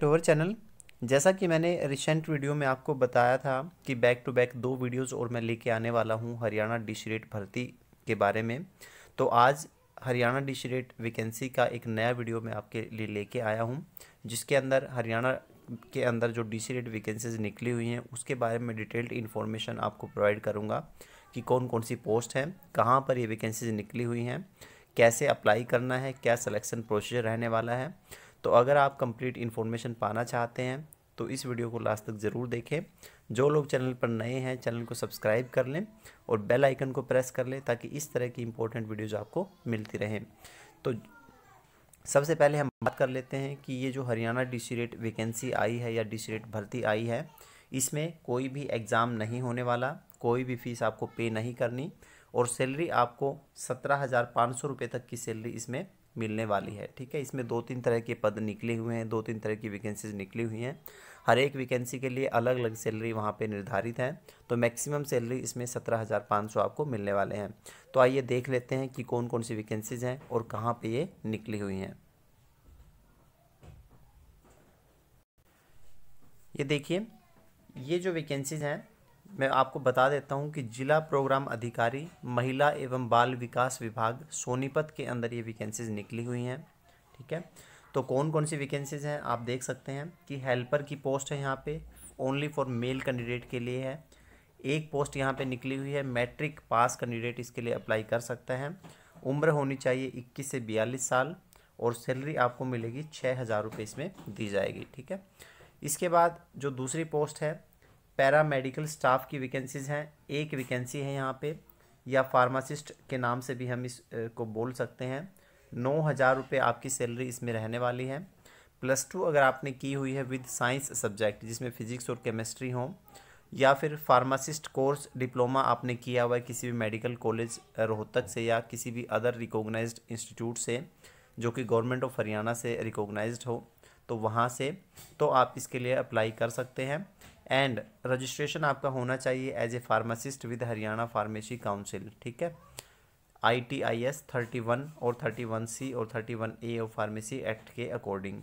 to our channel जैसा कि मैंने रिसेंट वीडियो में आपको बताया था कि बैक टू बैक दो वीडियोस और मैं लेके आने वाला हूँ हरियाणा डिश रेट भर्ती के बारे में तो आज हरियाणा डिश रेट वैकेंसी का एक नया वीडियो मैं आपके लिए लेके आया हूँ जिसके अंदर हरियाणा के अंदर जो डी सी रेट वैकेंसीज निकली हुई हैं उसके बारे में डिटेल्ड इन्फॉर्मेशन आपको प्रोवाइड करूँगा कि कौन कौन सी पोस्ट हैं कहाँ पर ये वैकेंसीज निकली हुई हैं कैसे अप्लाई करना है क्या सलेक्शन प्रोसीजर रहने वाला है तो अगर आप कंप्लीट इन्फॉर्मेशन पाना चाहते हैं तो इस वीडियो को लास्ट तक ज़रूर देखें जो लोग चैनल पर नए हैं चैनल को सब्सक्राइब कर लें और बेल आइकन को प्रेस कर लें ताकि इस तरह की इंपॉर्टेंट वीडियोज़ आपको मिलती रहें तो सबसे पहले हम बात कर लेते हैं कि ये जो हरियाणा डी रेट वैकेंसी आई है या डी रेट भर्ती आई है इसमें कोई भी एग्ज़ाम नहीं होने वाला कोई भी फ़ीस आपको पे नहीं करनी और सैलरी आपको सत्रह हज़ार पाँच सौ रुपये तक की सैलरी इसमें मिलने वाली है ठीक है इसमें दो तीन तरह के पद निकले हुए हैं दो तीन तरह की वैकेंसीज निकली हुई हैं हर एक वैकेंसी के लिए अलग अलग सैलरी वहाँ पे निर्धारित है तो मैक्सिमम सैलरी इसमें सत्रह हज़ार पाँच सौ आपको मिलने वाले हैं तो आइए देख लेते हैं कि कौन कौन सी वैकेंसीज हैं और कहाँ पर ये निकली हुई हैं ये देखिए ये जो वैकेंसीज हैं मैं आपको बता देता हूं कि जिला प्रोग्राम अधिकारी महिला एवं बाल विकास विभाग सोनीपत के अंदर ये वैकेंसीज निकली हुई हैं ठीक है तो कौन कौन सी वैकेंसीज हैं आप देख सकते हैं कि हेल्पर की पोस्ट है यहाँ पे ओनली फॉर मेल कैंडिडेट के लिए है एक पोस्ट यहाँ पे निकली हुई है मैट्रिक पास कैंडिडेट इसके लिए अप्लाई कर सकते हैं उम्र होनी चाहिए 21 से 42 साल और सैलरी आपको मिलेगी छः हज़ार रुपये इसमें दी जाएगी ठीक है इसके बाद जो दूसरी पोस्ट है पैरा मेडिकल स्टाफ की वैकेंसीज़ हैं एक वैकेंसी है यहाँ पे या फार्मासिस्ट के नाम से भी हम इस को बोल सकते हैं नौ हज़ार रुपये आपकी सैलरी इसमें रहने वाली है प्लस टू अगर आपने की हुई है विद साइंस सब्जेक्ट जिसमें फ़िज़िक्स और केमिस्ट्री हो या फिर फार्मासिस्ट कोर्स डिप्लोमा आपने किया हुआ है किसी भी मेडिकल कॉलेज रोहतक से या किसी भी अदर रिकोगनाइज इंस्टीट्यूट से जो कि गवर्नमेंट ऑफ हरियाणा से रिकोगनाइज हो तो वहाँ से तो आप इसके लिए अप्लाई कर सकते हैं एंड रजिस्ट्रेशन आपका होना चाहिए as a pharmacist with Haryana pharmacy council ठीक है I T I S thirty one और थर्टी वन सी और thirty one A of pharmacy act के अकॉर्डिंग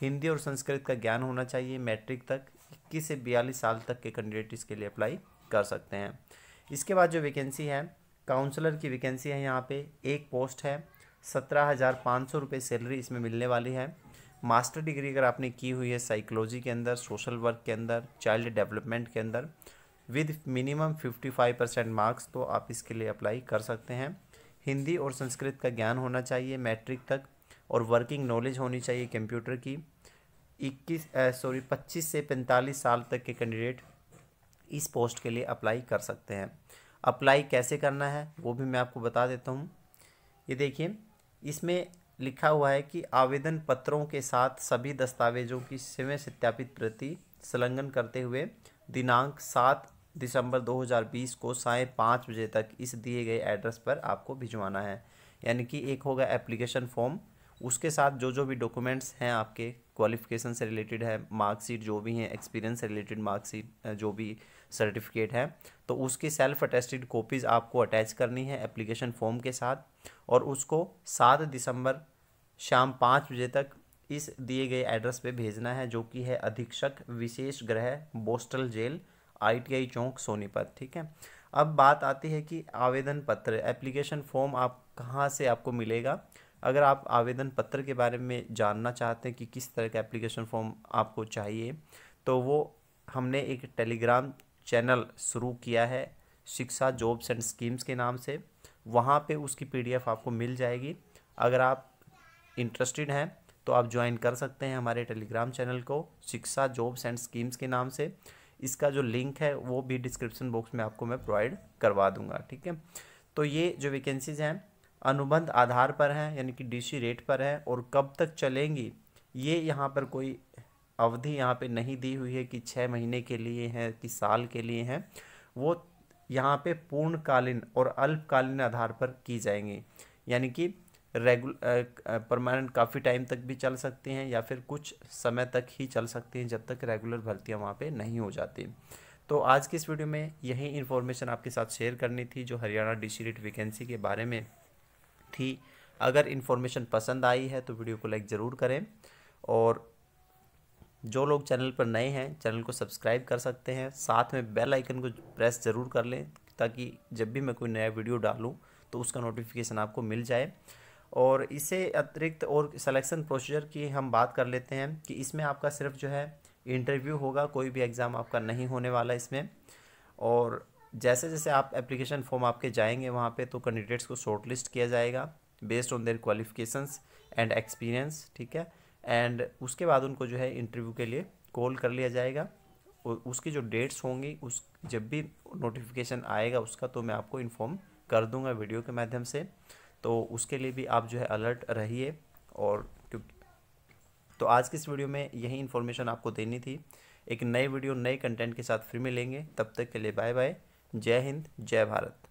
हिंदी और संस्कृत का ज्ञान होना चाहिए मैट्रिक तक इक्कीस से बयालीस साल तक के कैंडिडेट इसके लिए अप्लाई कर सकते हैं इसके बाद जो वैकेंसी है काउंसलर की वैकेंसी है यहाँ पे एक पोस्ट है सत्रह हज़ार पाँच सौ रुपये सैलरी इसमें मिलने वाली है मास्टर डिग्री अगर आपने की हुई है साइकोलॉजी के अंदर सोशल वर्क के अंदर चाइल्ड डेवलपमेंट के अंदर विद मिनिमम 55 परसेंट मार्क्स तो आप इसके लिए अप्लाई कर सकते हैं हिंदी और संस्कृत का ज्ञान होना चाहिए मैट्रिक तक और वर्किंग नॉलेज होनी चाहिए कंप्यूटर की 21 सॉरी 25 से 45 साल तक के कैंडिडेट इस पोस्ट के लिए अप्लाई कर सकते हैं अप्लाई कैसे करना है वो भी मैं आपको बता देता हूँ ये देखिए इसमें लिखा हुआ है कि आवेदन पत्रों के साथ सभी दस्तावेजों की स्वयं सत्यापित प्रति संलग्न करते हुए दिनांक सात दिसंबर 2020 को साय पाँच बजे तक इस दिए गए एड्रेस पर आपको भिजवाना है यानी कि एक होगा एप्लीकेशन फॉर्म उसके साथ जो जो भी डॉक्यूमेंट्स हैं आपके क्वालिफिकेशन से रिलेटेड है मार्कशीट जो भी है एक्सपीरियंस से रिलेटेड मार्कशीट जो भी सर्टिफिकेट है तो उसकी सेल्फ अटेस्टेड कॉपीज़ आपको अटैच करनी है एप्लीकेशन फॉर्म के साथ और उसको सात दिसंबर शाम पाँच बजे तक इस दिए गए एड्रेस पे भेजना है जो कि है अधीक्षक विशेष ग्रह बोस्टल जेल आईटीआई चौक सोनीपत ठीक है अब बात आती है कि आवेदन पत्र एप्लीकेशन फॉर्म आप कहाँ से आपको मिलेगा अगर आप आवेदन पत्र के बारे में जानना चाहते हैं कि किस तरह का एप्लीकेशन फॉर्म आपको चाहिए तो वो हमने एक टेलीग्राम चैनल शुरू किया है शिक्षा जॉब्स एंड स्कीम्स के नाम से वहाँ पे उसकी पीडीएफ आपको मिल जाएगी अगर आप इंटरेस्टेड हैं तो आप ज्वाइन कर सकते हैं हमारे टेलीग्राम चैनल को शिक्षा जॉब्स एंड स्कीम्स के नाम से इसका जो लिंक है वो भी डिस्क्रिप्शन बॉक्स में आपको मैं प्रोवाइड करवा दूंगा ठीक है तो ये जो वैकेंसीज़ हैं अनुबंध आधार पर हैं यानी कि डीसी रेट पर है और कब तक चलेंगी ये यहाँ पर कोई अवधि यहाँ पे नहीं दी हुई है कि छः महीने के लिए हैं कि साल के लिए हैं वो यहाँ पे पूर्णकालीन और अल्पकालीन आधार पर की जाएंगी यानी कि रेगुल परमानेंट काफ़ी टाइम तक भी चल सकती हैं या फिर कुछ समय तक ही चल सकती हैं जब तक रेगुलर भर्तियाँ वहाँ पर नहीं हो जाती तो आज की इस वीडियो में यही इन्फॉर्मेशन आपके साथ शेयर करनी थी जो हरियाणा डी रेट वैकेंसी के बारे में थी अगर इन्फॉर्मेशन पसंद आई है तो वीडियो को लाइक ज़रूर करें और जो लोग चैनल पर नए हैं चैनल को सब्सक्राइब कर सकते हैं साथ में बेल आइकन को प्रेस ज़रूर कर लें ताकि जब भी मैं कोई नया वीडियो डालूं तो उसका नोटिफिकेशन आपको मिल जाए और इसे अतिरिक्त और सिलेक्शन प्रोसीजर की हम बात कर लेते हैं कि इसमें आपका सिर्फ जो है इंटरव्यू होगा कोई भी एग्ज़ाम आपका नहीं होने वाला इसमें और जैसे जैसे आप एप्लीकेशन फॉर्म आपके जाएंगे वहाँ पे तो कैंडिडेट्स को शॉर्ट लिस्ट किया जाएगा based on their qualifications and experience ठीक है एंड उसके बाद उनको जो है इंटरव्यू के लिए कॉल कर लिया जाएगा उसकी जो डेट्स होंगी उस जब भी नोटिफिकेशन आएगा उसका तो मैं आपको इन्फॉर्म कर दूंगा वीडियो के माध्यम से तो उसके लिए भी आप जो है अलर्ट रहिए और क्योंकि तो आज की इस वीडियो में यही इन्फॉर्मेशन आपको देनी थी एक नए वीडियो नए कंटेंट के साथ फिर मिलेंगे तब तक के लिए बाय बाय जय हिंद जय भारत